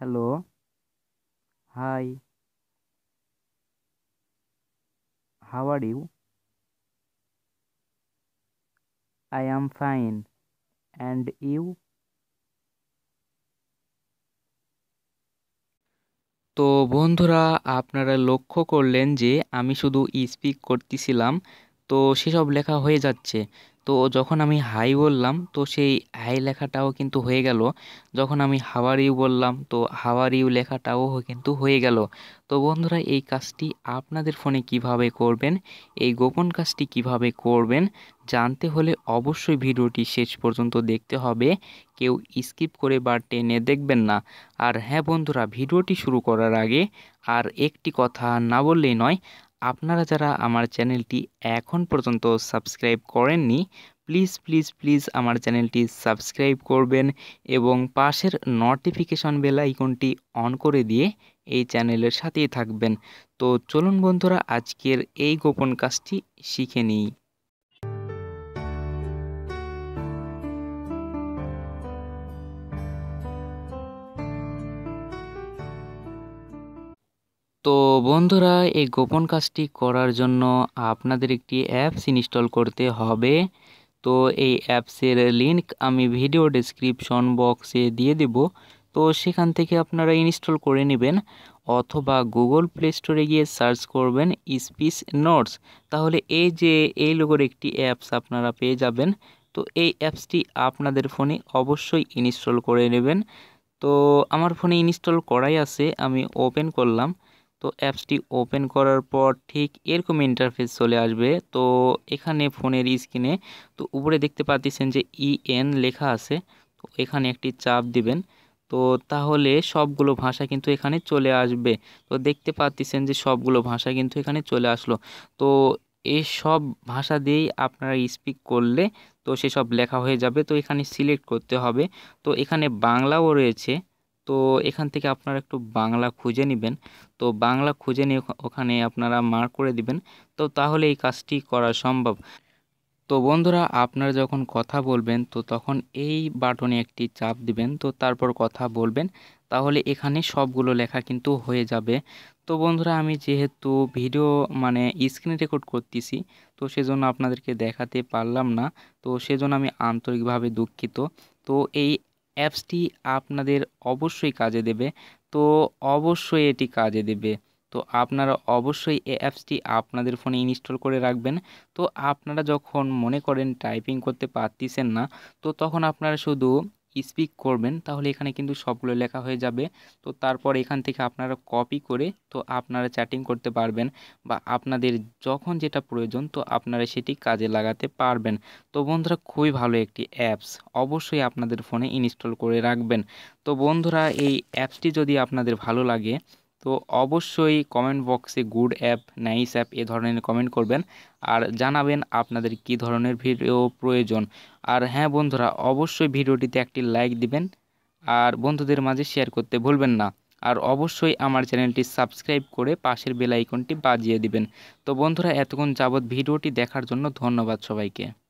hello hi how are you I am fine and you তো বন্ধুরা আপনারা লক্ষ্য করলেন যে আমি শুধু স্পিক করতেছিলাম তো সেসব লেখা হয়ে যাচ্ছে তো যখন আমি হাই বললাম তো সেই হাই লেখাটাও কিন্তু হয়ে গেল যখন আমি হাওয়ার ইউ বললাম তো হাওয়ার ইউ লেখাটাও কিন্তু হয়ে গেল তো বন্ধুরা এই কাজটি আপনাদের ফোনে কিভাবে করবেন এই গোপন কাজটি কিভাবে করবেন জানতে হলে অবশ্যই ভিডিওটি শেষ পর্যন্ত দেখতে হবে কেউ স্কিপ করে বা টেনে দেখবেন না আর হ্যাঁ বন্ধুরা ভিডিওটি শুরু করার আগে আর একটি কথা না বললেই নয় আপনারা যারা আমার চ্যানেলটি এখন পর্যন্ত সাবস্ক্রাইব করেননি প্লিজ প্লিজ প্লিজ আমার চ্যানেলটি সাবস্ক্রাইব করবেন এবং পাশের নোটিফিকেশন বেল আইকনটি অন করে দিয়ে এই চ্যানেলের সাথেই থাকবেন তো চলুন বন্ধুরা আজকের এই গোপন কাজটি শিখে নিই তো বন্ধুরা এই গোপন কাজটি করার জন্য আপনাদের একটি অ্যাপস ইনস্টল করতে হবে তো এই অ্যাপসের লিঙ্ক আমি ভিডিও ডিসক্রিপশন বক্সে দিয়ে দেব তো সেখান থেকে আপনারা ইনস্টল করে নেবেন অথবা গুগল প্লে স্টোরে গিয়ে সার্চ করবেন স্পিচ নোটস তাহলে এই যে এই লোগোর একটি অ্যাপস আপনারা পেয়ে যাবেন তো এই অ্যাপসটি আপনাদের ফোনে অবশ্যই ইনস্টল করে নেবেন তো আমার ফোনে ইনস্টল করাই আছে আমি ওপেন করলাম তো অ্যাপসটি ওপেন করার পর ঠিক এরকম ইন্টারফেস চলে আসবে তো এখানে ফোনের স্ক্রিনে তো উপরে দেখতে পাচ্ছেন যে ইএন e লেখা আছে তো এখানে একটি চাপ দিবেন তো তাহলে সবগুলো ভাষা কিন্তু এখানে চলে আসবে তো দেখতে পাচ্ছেন যে সবগুলো ভাষা কিন্তু এখানে চলে আসলো তো এই সব ভাষা দিয়েই আপনারা স্পিক করলে তো সেসব লেখা হয়ে যাবে তো এখানে সিলেক্ট করতে হবে তো এখানে বাংলাও রয়েছে তো এখান থেকে আপনারা একটু বাংলা খুঁজে নেবেন তো বাংলা খুঁজে নিয়ে ওখানে আপনারা মার্ক করে দিবেন তো তাহলে এই কাজটি করা সম্ভব তো বন্ধুরা আপনারা যখন কথা বলবেন তো তখন এই বাটনে একটি চাপ দিবেন তো তারপর কথা বলবেন তাহলে এখানে সবগুলো লেখা কিন্তু হয়ে যাবে তো বন্ধুরা আমি যেহেতু ভিডিও মানে স্ক্রিন রেকর্ড করতেছি তো সেজন্য আপনাদেরকে দেখাতে পারলাম না তো সেজন্য আমি আন্তরিকভাবে দুঃখিত তো এই অ্যাপসটি আপনাদের অবশ্যই কাজে দেবে তো অবশ্যই এটি কাজে দেবে তো আপনারা অবশ্যই এ অ্যাপসটি আপনাদের ফোনে ইনস্টল করে রাখবেন তো আপনারা যখন মনে করেন টাইপিং করতে পারতেছেন না তো তখন আপনারা শুধু স্পিক করবেন তাহলে এখানে কিন্তু সবগুলো লেখা হয়ে যাবে তো তারপর এখান থেকে আপনারা কপি করে তো আপনারা চ্যাটিং করতে পারবেন বা আপনাদের যখন যেটা প্রয়োজন তো আপনারা সেটি কাজে লাগাতে পারবেন তো বন্ধুরা খুবই ভালো একটি অ্যাপস অবশ্যই আপনাদের ফোনে ইনস্টল করে রাখবেন তো বন্ধুরা এই অ্যাপসটি যদি আপনাদের ভালো লাগে তো অবশ্যই কমেন্ট বক্সে গুড অ্যাপ নাইস অ্যাপ এ ধরনের কমেন্ট করবেন আর জানাবেন আপনাদের কি ধরনের ভিডিও প্রয়োজন আর হ্যাঁ বন্ধুরা অবশ্যই ভিডিওটিতে একটি লাইক দিবেন আর বন্ধুদের মাঝে শেয়ার করতে ভুলবেন না আর অবশ্যই আমার চ্যানেলটি সাবস্ক্রাইব করে পাশের বেল আইকনটি বাজিয়ে দিবেন তো বন্ধুরা এতক্ষণ যাবৎ ভিডিওটি দেখার জন্য ধন্যবাদ সবাইকে